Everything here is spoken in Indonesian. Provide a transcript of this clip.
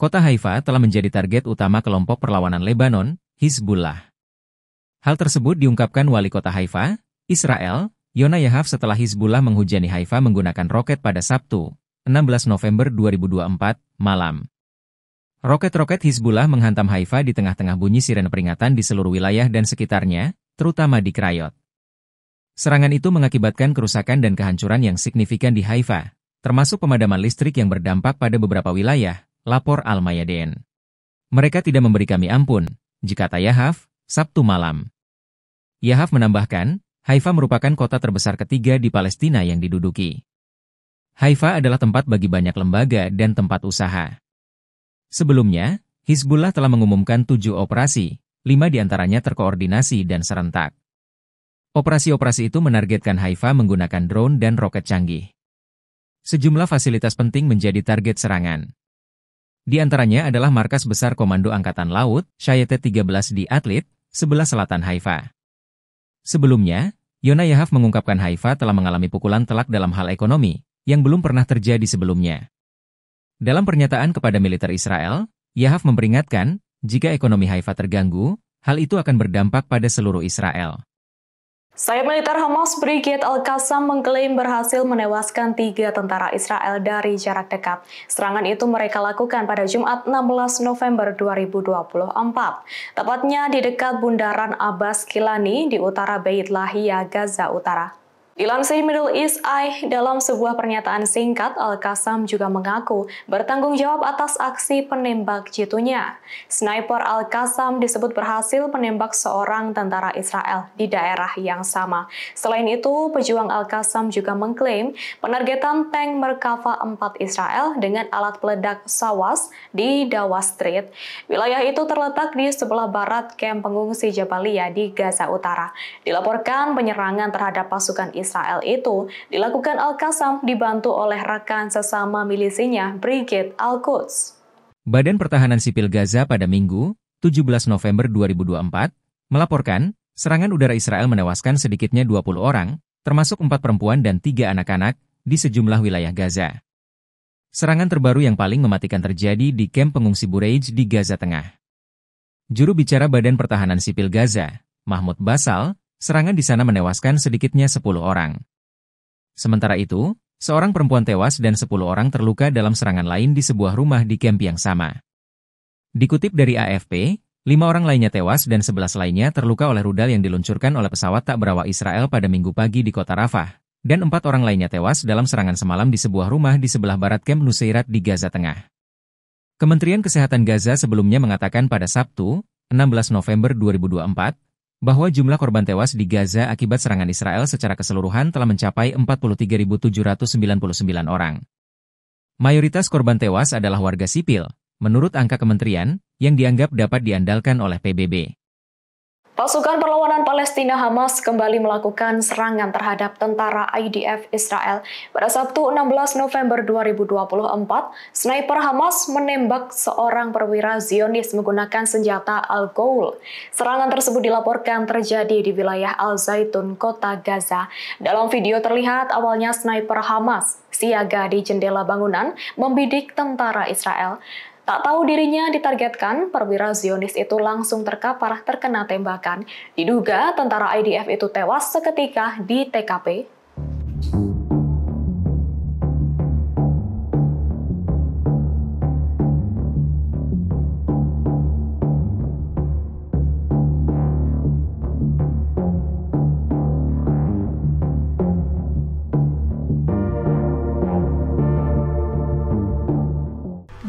Kota Haifa telah menjadi target utama kelompok perlawanan Lebanon, Hizbullah. Hal tersebut diungkapkan wali kota Haifa, Israel, Yona Yahaf setelah Hizbullah menghujani Haifa menggunakan roket pada Sabtu, 16 November 2024, malam. Roket-roket Hizbullah menghantam Haifa di tengah-tengah bunyi siren peringatan di seluruh wilayah dan sekitarnya, terutama di Krayot. Serangan itu mengakibatkan kerusakan dan kehancuran yang signifikan di Haifa, termasuk pemadaman listrik yang berdampak pada beberapa wilayah, lapor al mayaden Mereka tidak memberi kami ampun, jika Yahaf, Sabtu malam. Yahaf menambahkan, Haifa merupakan kota terbesar ketiga di Palestina yang diduduki. Haifa adalah tempat bagi banyak lembaga dan tempat usaha. Sebelumnya, Hizbullah telah mengumumkan tujuh operasi, lima diantaranya terkoordinasi dan serentak. Operasi-operasi itu menargetkan Haifa menggunakan drone dan roket canggih. Sejumlah fasilitas penting menjadi target serangan. Di antaranya adalah markas besar Komando Angkatan Laut, Syayete 13 di Atlet, sebelah selatan Haifa. Sebelumnya, Yona Yahaf mengungkapkan Haifa telah mengalami pukulan telak dalam hal ekonomi, yang belum pernah terjadi sebelumnya. Dalam pernyataan kepada militer Israel, Yahaf memperingatkan, jika ekonomi Haifa terganggu, hal itu akan berdampak pada seluruh Israel. Sayap militer Hamas Brigade Al-Qassam mengklaim berhasil menewaskan tiga tentara Israel dari jarak dekat. Serangan itu mereka lakukan pada Jumat 16 November 2024. Tepatnya di dekat Bundaran Abbas Kilani di utara Beit Lahia, Gaza Utara. Dilansir Middle East Eye dalam sebuah pernyataan singkat, al Qasam juga mengaku bertanggung jawab atas aksi penembak jitunya. Sniper al Qasam disebut berhasil menembak seorang tentara Israel di daerah yang sama. Selain itu, pejuang al Qasam juga mengklaim penargetan tank Merkava 4 Israel dengan alat peledak Sawas di Dawa Street. Wilayah itu terletak di sebelah barat kamp pengungsi Jabalia di Gaza Utara. Dilaporkan penyerangan terhadap pasukan Israel Israel itu dilakukan Al-Qassam dibantu oleh rekan sesama milisinya Brigade Al-Quds. Badan Pertahanan Sipil Gaza pada Minggu, 17 November 2024, melaporkan serangan udara Israel menewaskan sedikitnya 20 orang, termasuk empat perempuan dan tiga anak-anak, di sejumlah wilayah Gaza. Serangan terbaru yang paling mematikan terjadi di kamp pengungsi Bureij di Gaza Tengah. Juru bicara Badan Pertahanan Sipil Gaza, Mahmud Basal, Serangan di sana menewaskan sedikitnya 10 orang. Sementara itu, seorang perempuan tewas dan 10 orang terluka dalam serangan lain di sebuah rumah di kamp yang sama. Dikutip dari AFP, lima orang lainnya tewas dan 11 lainnya terluka oleh rudal yang diluncurkan oleh pesawat tak berawak Israel pada minggu pagi di kota Rafah, dan empat orang lainnya tewas dalam serangan semalam di sebuah rumah di sebelah barat kamp Nuseirat di Gaza Tengah. Kementerian Kesehatan Gaza sebelumnya mengatakan pada Sabtu, 16 November 2024, bahwa jumlah korban tewas di Gaza akibat serangan Israel secara keseluruhan telah mencapai 43.799 orang. Mayoritas korban tewas adalah warga sipil, menurut angka kementerian, yang dianggap dapat diandalkan oleh PBB. Pasukan perlawanan Palestina Hamas kembali melakukan serangan terhadap tentara IDF Israel. Pada Sabtu 16 November 2024, sniper Hamas menembak seorang perwira Zionis menggunakan senjata Al-Ghoul. Serangan tersebut dilaporkan terjadi di wilayah Al-Zaitun, kota Gaza. Dalam video terlihat awalnya sniper Hamas siaga di jendela bangunan membidik tentara Israel. Tak tahu dirinya ditargetkan, perwira Zionis itu langsung terkapar terkena tembakan. Diduga tentara IDF itu tewas seketika di TKP